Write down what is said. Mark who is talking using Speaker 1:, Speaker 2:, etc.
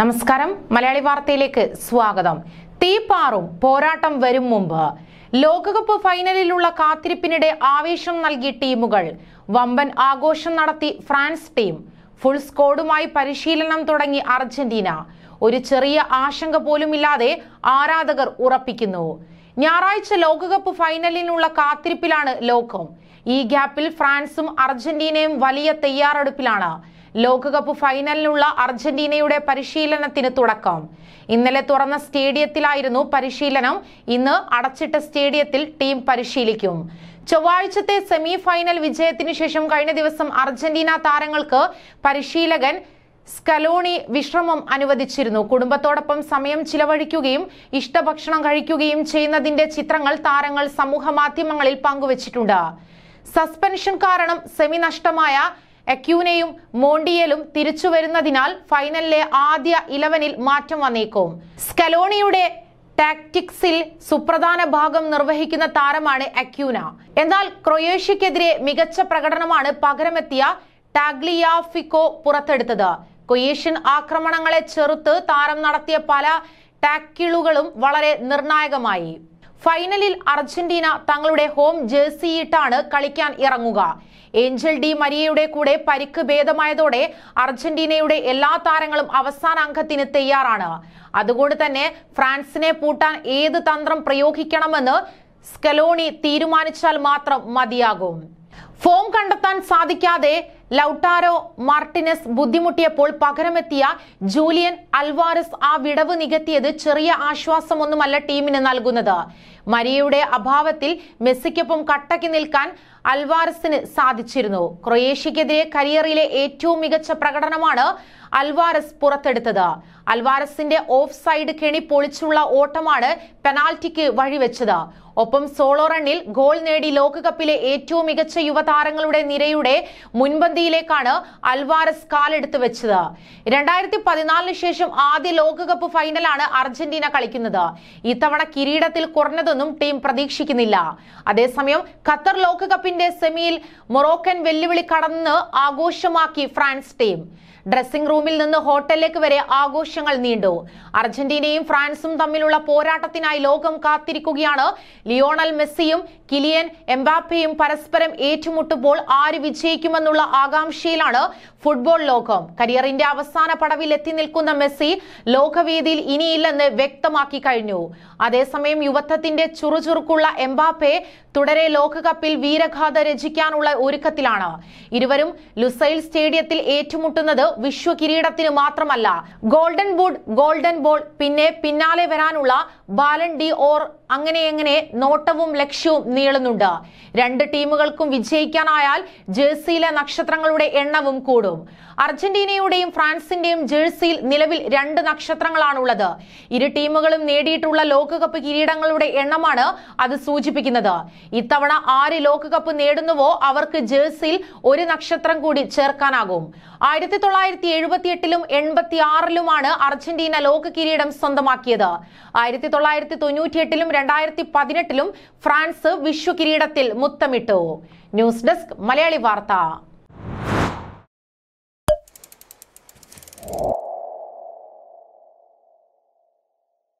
Speaker 1: നമസ്കാരം മലയാളി വാർത്തയിലേക്ക് സ്വാഗതം തീപ്പാറും പോരാട്ടം വരും മുമ്പ് ലോകകപ്പ് ഫൈനലിലുള്ള കാത്തിരിപ്പിനിടെ ആവേശം നൽകി ടീമുകൾ വമ്പൻ ആഘോഷം നടത്തി ഫ്രാൻസ് ടീം ഫുൾ സ്കോഡുമായി പരിശീലനം തുടങ്ങി അർജന്റീന ഒരു ചെറിയ ആശങ്ക പോലുമില്ലാതെ ആരാധകർ ഉറപ്പിക്കുന്നു ഞായറാഴ്ച ലോകകപ്പ് ഫൈനലിനുള്ള കാത്തിരിപ്പിലാണ് ലോകം ഈ ഗ്യാപ്പിൽ ഫ്രാൻസും അർജന്റീനയും വലിയ തയ്യാറെടുപ്പിലാണ് ലോകകപ്പ് ഫൈനലിനുള്ള അർജന്റീനയുടെ പരിശീലനത്തിന് തുടക്കം ഇന്നലെ തുറന്ന സ്റ്റേഡിയത്തിലായിരുന്നു പരിശീലനം ഇന്ന് അടച്ചിട്ട സ്റ്റേഡിയത്തിൽ ടീം പരിശീലിക്കും ചൊവ്വാഴ്ചത്തെ സെമി ഫൈനൽ വിജയത്തിന് ശേഷം കഴിഞ്ഞ ദിവസം അർജന്റീന താരങ്ങൾക്ക് പരിശീലകൻ സ്കലോണി വിശ്രമം അനുവദിച്ചിരുന്നു കുടുംബത്തോടൊപ്പം സമയം ചിലവഴിക്കുകയും ഇഷ്ടഭക്ഷണം കഴിക്കുകയും ചെയ്യുന്നതിന്റെ ചിത്രങ്ങൾ താരങ്ങൾ സമൂഹ മാധ്യമങ്ങളിൽ പങ്കുവച്ചിട്ടുണ്ട് സസ്പെൻഷൻ കാരണം സെമി നഷ്ടമായ എക്യൂനയും മോണ്ടിയലും തിരിച്ചു വരുന്നതിനാൽ ഫൈനലിലെ ആദ്യ ഇലവനിൽ മാറ്റം വന്നേക്കും സ്കലോണിയുടെ ടാക്ടിക്സിൽ സുപ്രധാന ഭാഗം നിർവഹിക്കുന്ന താരമാണ് അക്യൂന എന്നാൽ ക്രൊയേഷ്യക്കെതിരെ മികച്ച പ്രകടനമാണ് പകരമെത്തിയ ടാഗ്ലിയാഫിക്കോ പുറത്തെടുത്തത് കൊയേഷ്യൻ ആക്രമണങ്ങളെ ചെറുത്ത് താരം നടത്തിയ പല ടാക്കിളുകളും വളരെ നിർണായകമായി ഫൈനലിൽ അർജന്റീന തങ്ങളുടെ ഹോം ജേഴ്സിയിട്ടാണ് കളിക്കാൻ ഇറങ്ങുക ഏഞ്ചൽ ഡി മരിയയുടെ കൂടെ പരിക്ക് ഭേദമായതോടെ അർജന്റീനയുടെ എല്ലാ താരങ്ങളും അവസാന അംഗത്തിന് തയ്യാറാണ് അതുകൊണ്ട് തന്നെ ഫ്രാൻസിനെ പൂട്ടാൻ ഏത് തന്ത്രം പ്രയോഗിക്കണമെന്ന് സ്കലോണി തീരുമാനിച്ചാൽ മാത്രം മതിയാകും ഫോം കണ്ടെത്താൻ സാധിക്കാതെ ലൌട്ടാരോ മാർട്ടിനസ് ബുദ്ധിമുട്ടിയപ്പോൾ പകരമെത്തിയ ജൂലിയൻ അൽവാരസ് ആ വിടവ് നികത്തിയത് ചെറിയ ആശ്വാസമൊന്നുമല്ല ടീമിന് നൽകുന്നത് മരിയയുടെ അഭാവത്തിൽ മെസ്സിക്കൊപ്പം കട്ടക്കി നിൽക്കാൻ അൽവാരസിന് സാധിച്ചിരുന്നു ക്രൊയേഷ്യക്കെതിരെ കരിയറിലെ ഏറ്റവും മികച്ച പ്രകടനമാണ് അൽവാരസ് പുറത്തെടുത്തത് അൽവാരസിന്റെ ഓഫ് സൈഡ് കെണി പൊളിച്ചുള്ള ഓട്ടമാണ് പെനാൽറ്റിക്ക് വഴിവെച്ചത് ഒപ്പം സോളോ റണ്ണിൽ ഗോൾ നേടി ലോകകപ്പിലെ ഏറ്റവും മികച്ച യുവതാരങ്ങളുടെ നിരയുടെ മുൻപന്തിയിലേക്കാണ് അൽവാരസ് കാലെടുത്ത് വെച്ചത് രണ്ടായിരത്തി പതിനാലിന് ശേഷം ആദ്യ ലോകകപ്പ് ഫൈനലാണ് അർജന്റീന കളിക്കുന്നത് ഇത്തവണ കിരീടത്തിൽ കുറഞ്ഞതൊന്നും ടീം പ്രതീക്ഷിക്കുന്നില്ല അതേസമയം ഖത്തർ ലോകകപ്പിന്റെ സെമിയിൽ മൊറോക്കൻ വെല്ലുവിളി കടന്ന് ആഘോഷമാക്കി ഫ്രാൻസ് ടീം ഡ്രസ്സിംഗ് റൂം റോമിൽ നിന്ന് ഹോട്ടലിലേക്ക് വരെ ആഘോഷങ്ങൾ നീണ്ടു അർജന്റീനയും ഫ്രാൻസും തമ്മിലുള്ള പോരാട്ടത്തിനായി ലോകം കാത്തിരിക്കുകയാണ് ലിയോണൽ മെസ്സിയും കിലിയൻ എംബാപ്പയും പരസ്പരം ഏറ്റുമുട്ടുമ്പോൾ ആര് വിജയിക്കുമെന്നുള്ള ആകാംക്ഷയിലാണ് ഫുട്ബോൾ ലോകം കരിയറിന്റെ അവസാന പടവിൽ എത്തി നിൽക്കുന്ന മെസ്സി ലോകവേദിയിൽ ഇനിയില്ലെന്ന് വ്യക്തമാക്കി കഴിഞ്ഞു അതേസമയം യുവത്വത്തിന്റെ ചുറുചുറുക്കുള്ള എംബാപ്പെ തുടരെ ലോകകപ്പിൽ വീരഗാഥ രചിക്കാനുള്ള ഒരുക്കത്തിലാണ് ഇരുവരും ലുസൈൽ സ്റ്റേഡിയത്തിൽ ഏറ്റുമുട്ടുന്നത് വിശ്വകിരീടം കിരീടത്തിന് മാത്രമല്ല ഗോൾഡൻ ബൂട്ട് ഗോൾഡൻ ബോൾ പിന്നെ പിന്നാലെ വരാനുള്ള ബാലൻ ഡി ഓർ അങ്ങനെ എങ്ങനെ നോട്ടവും ലക്ഷ്യവും നീളുന്നുണ്ട് രണ്ട് ടീമുകൾക്കും വിജയിക്കാനായാൽ ജേഴ്സിയിലെ നക്ഷത്രങ്ങളുടെ എണ്ണവും കൂടും അർജന്റീനയുടെയും ഫ്രാൻസിന്റെയും ജേഴ്സിയിൽ നിലവിൽ രണ്ട് നക്ഷത്രങ്ങളാണുള്ളത് ഇരു ടീമുകളും നേടിയിട്ടുള്ള ലോകകപ്പ് കിരീടങ്ങളുടെ എണ്ണമാണ് അത് സൂചിപ്പിക്കുന്നത് ഇത്തവണ ആര് ലോകകപ്പ് നേടുന്നുവോ അവർക്ക് ജേഴ്സിയിൽ ഒരു നക്ഷത്രം കൂടി ചേർക്കാനാകും ആയിരത്തി തൊള്ളായിരത്തി എഴുപത്തിയെട്ടിലും എൺപത്തി ആറിലുമാണ് അർജന്റീന ലോക കിരീടം സ്വന്തമാക്കിയത് ആയിരത്തി തൊള്ളായിരത്തി തൊണ്ണൂറ്റിയെട്ടിലും രണ്ടായിരത്തി പതിനെട്ടിലും ഫ്രാൻസ് വിശ്വകിരീടത്തിൽ മുത്തമിട്ടു ന്യൂസ് ഡെസ്ക് മലയാളി വാർത്ത